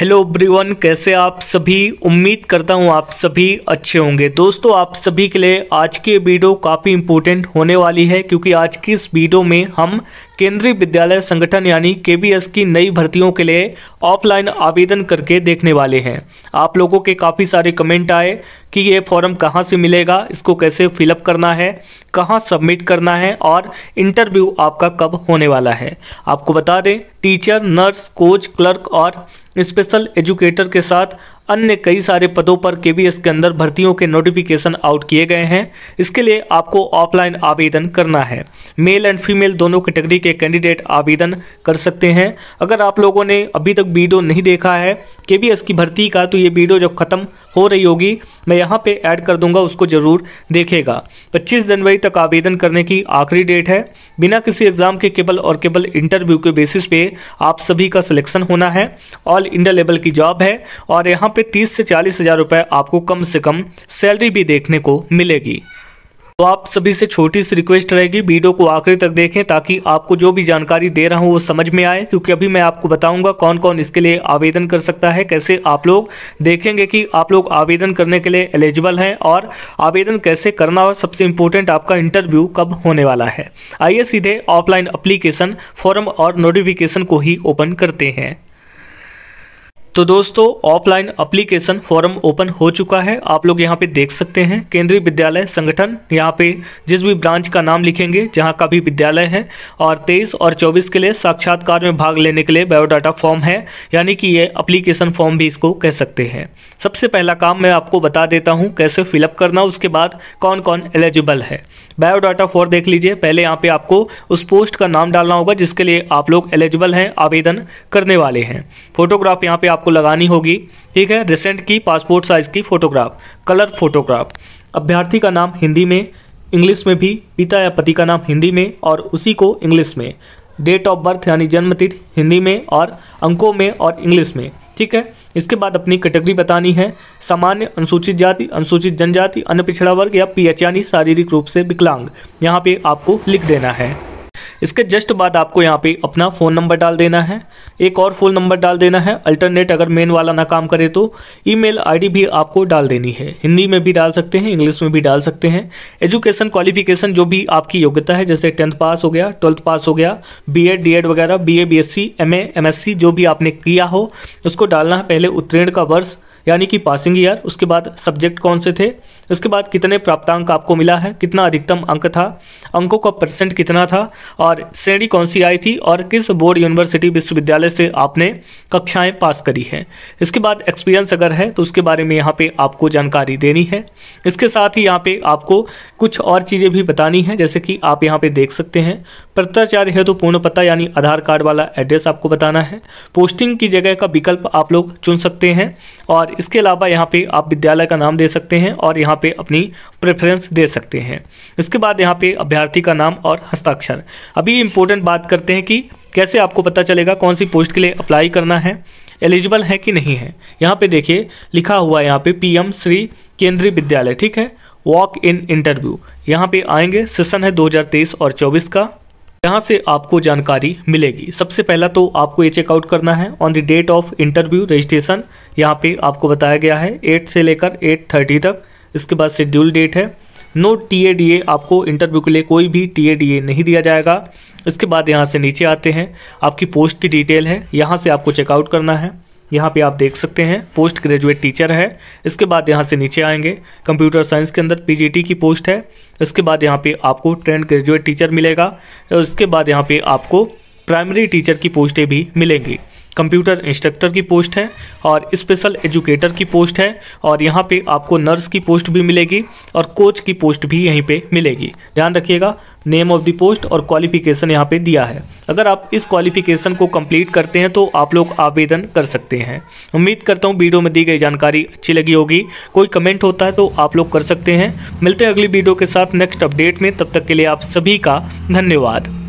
hello ब्रिवन कैसे आप सभी उम्मीद करता हूँ आप सभी अच्छे होंगे दोस्तों आप सभी के लिए आज की वीडियो काफ़ी इम्पोर्टेंट होने वाली है क्योंकि आज की इस वीडियो में हम केंद्रीय विद्यालय संगठन यानी केबीएस की नई भर्तियों के लिए ऑफलाइन आवेदन करके देखने वाले हैं आप लोगों के काफ़ी सारे कमेंट आए कि ये फॉर्म कहाँ से मिलेगा इसको कैसे फिलअप करना है कहाँ सबमिट करना है और इंटरव्यू आपका कब होने वाला है आपको बता दें टीचर नर्स कोच क्लर्क और स्पेशल एजुकेटर के साथ अन्य कई सारे पदों पर के बी के अंदर भर्तियों के नोटिफिकेशन आउट किए गए हैं इसके लिए आपको ऑफलाइन आवेदन करना है मेल एंड फीमेल दोनों कैटेगरी के कैंडिडेट आवेदन कर सकते हैं अगर आप लोगों ने अभी तक वीडियो नहीं देखा है के की भर्ती का तो ये वीडियो जब ख़त्म हो रही होगी मैं यहाँ पे ऐड कर दूंगा उसको ज़रूर देखेगा 25 जनवरी तक आवेदन करने की आखिरी डेट है बिना किसी एग्ज़ाम के केवल और केवल इंटरव्यू के बेसिस पे आप सभी का सिलेक्शन होना है ऑल इंडिया लेवल की जॉब है और यहाँ पर तीस से चालीस हज़ार आपको कम से कम सैलरी भी देखने को मिलेगी तो आप सभी से छोटी सी रिक्वेस्ट रहेगी वीडियो को आखिर तक देखें ताकि आपको जो भी जानकारी दे रहा हूँ वो समझ में आए क्योंकि अभी मैं आपको बताऊंगा कौन कौन इसके लिए आवेदन कर सकता है कैसे आप लोग देखेंगे कि आप लोग आवेदन करने के लिए एलिजिबल हैं और आवेदन कैसे करना और सबसे इम्पोर्टेंट आपका इंटरव्यू कब होने वाला है आइए सीधे ऑफलाइन अप्लीकेशन फॉर्म और नोटिफिकेशन को ही ओपन करते हैं तो दोस्तों ऑफलाइन अप्लीकेशन फॉर्म ओपन हो चुका है आप लोग यहाँ पे देख सकते हैं केंद्रीय विद्यालय संगठन यहाँ पे जिस भी ब्रांच का नाम लिखेंगे जहाँ का भी विद्यालय है और 23 और 24 के लिए साक्षात्कार में भाग लेने के लिए बायोडाटा फॉर्म है यानी कि ये अप्लीकेशन फॉर्म भी इसको कह सकते हैं सबसे पहला काम मैं आपको बता देता हूँ कैसे फिलअप करना उसके बाद कौन कौन एलिजिबल है बायोडाटा फॉर देख लीजिए पहले यहाँ पर आपको उस पोस्ट का नाम डालना होगा जिसके लिए आप लोग एलिजिबल हैं आवेदन करने वाले हैं फोटोग्राफ यहाँ पे आप आपको लगानी होगी ठीक है रिसेंट की पासपोर्ट साइज़ की फ़ोटोग्राफ कलर फ़ोटोग्राफ अभ्यर्थी का नाम हिंदी में इंग्लिश में भी पिता या पति का नाम हिंदी में और उसी को इंग्लिश में डेट ऑफ बर्थ यानी जन्मतिथि हिंदी में और अंकों में और इंग्लिश में ठीक है इसके बाद अपनी कैटेगरी बतानी है सामान्य अनुसूचित जाति अनुसूचित जनजाति अन्य पिछड़ा वर्ग या पीएच यानी शारीरिक रूप से विकलांग यहाँ पे आपको लिख देना है इसके जस्ट बाद आपको यहाँ पे अपना फ़ोन नंबर डाल देना है एक और फ़ोन नंबर डाल देना है अल्टरनेट अगर मेन वाला ना काम करे तो ईमेल आईडी भी आपको डाल देनी है हिंदी में भी डाल सकते हैं इंग्लिश में भी डाल सकते हैं एजुकेशन क्वालिफिकेशन जो भी आपकी योग्यता है जैसे टेंथ पास हो गया ट्वेल्थ पास हो गया बी एड डी एड वगैरह B A B S C M A M S C जो भी आपने किया हो उसको डालना है पहले उत्तीर्ण का वर्ष यानी कि पासिंग ईयर उसके बाद सब्जेक्ट कौन से थे उसके बाद कितने प्राप्तांक आपको मिला है कितना अधिकतम अंक था अंकों का परसेंट कितना था और श्रेणी कौन सी आई थी और किस बोर्ड यूनिवर्सिटी विश्वविद्यालय से आपने कक्षाएं पास करी हैं इसके बाद एक्सपीरियंस अगर है तो उसके बारे में यहाँ पे आपको जानकारी देनी है इसके साथ ही यहाँ पे आपको कुछ और चीज़ें भी बतानी है जैसे कि आप यहाँ पे देख सकते हैं है हेतु पूर्ण पता यानी आधार कार्ड वाला एड्रेस आपको बताना है पोस्टिंग की जगह का विकल्प आप लोग चुन सकते हैं और इसके अलावा यहाँ पे आप विद्यालय का नाम दे सकते हैं और यहाँ पे अपनी प्रेफरेंस दे सकते हैं इसके बाद यहाँ पे अभ्यर्थी का नाम और हस्ताक्षर अभी इम्पोर्टेंट बात करते हैं कि कैसे आपको पता चलेगा कौन सी पोस्ट के लिए अप्लाई करना है एलिजिबल है कि नहीं है यहाँ पे देखिए लिखा हुआ है यहाँ पे पी श्री केंद्रीय विद्यालय ठीक है वॉक इन इंटरव्यू यहाँ पे आएंगे सेशन है 2023 और 24 का यहाँ से आपको जानकारी मिलेगी सबसे पहला तो आपको ये चेकआउट करना है on the date of interview registration यहाँ पे आपको बताया गया है एट से लेकर एट थर्टी तक इसके बाद शेड्यूल डेट है no T A D A आपको इंटरव्यू के लिए कोई भी टी ए डी ए नहीं दिया जाएगा इसके बाद यहाँ से नीचे आते हैं आपकी पोस्ट की डिटेल है यहाँ से आपको चेकआउट करना है यहाँ पे आप देख सकते हैं पोस्ट ग्रेजुएट टीचर है इसके बाद यहाँ से नीचे आएंगे कंप्यूटर साइंस के अंदर पीजीटी की पोस्ट है इसके बाद यहाँ पे आपको ट्रेंड ग्रेजुएट टीचर मिलेगा और इसके बाद यहाँ पे आपको प्राइमरी टीचर की पोस्टें भी मिलेंगी कंप्यूटर इंस्ट्रक्टर की पोस्ट है और स्पेशल एजुकेटर की पोस्ट है और यहाँ पे आपको नर्स की पोस्ट भी मिलेगी और कोच की पोस्ट भी यहीं पे मिलेगी ध्यान रखिएगा नेम ऑफ द पोस्ट और क्वालिफिकेशन यहाँ पे दिया है अगर आप इस क्वालिफिकेशन को कंप्लीट करते हैं तो आप लोग आवेदन कर सकते हैं उम्मीद करता हूँ वीडियो में दी गई जानकारी अच्छी लगी होगी कोई कमेंट होता है तो आप लोग कर सकते हैं मिलते हैं अगली वीडियो के साथ नेक्स्ट अपडेट में तब तक के लिए आप सभी का धन्यवाद